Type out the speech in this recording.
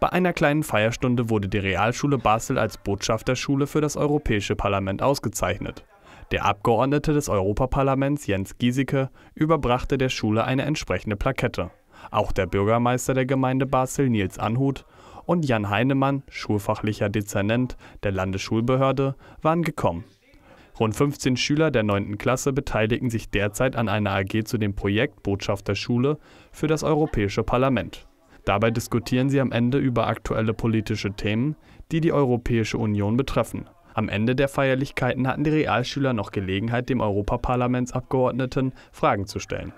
Bei einer kleinen Feierstunde wurde die Realschule Basel als Botschafterschule für das Europäische Parlament ausgezeichnet. Der Abgeordnete des Europaparlaments Jens Giesecke überbrachte der Schule eine entsprechende Plakette. Auch der Bürgermeister der Gemeinde Basel Nils Anhut und Jan Heinemann, schulfachlicher Dezernent der Landesschulbehörde, waren gekommen. Rund 15 Schüler der 9. Klasse beteiligten sich derzeit an einer AG zu dem Projekt Botschafterschule für das Europäische Parlament. Dabei diskutieren sie am Ende über aktuelle politische Themen, die die Europäische Union betreffen. Am Ende der Feierlichkeiten hatten die Realschüler noch Gelegenheit, dem Europaparlamentsabgeordneten Fragen zu stellen.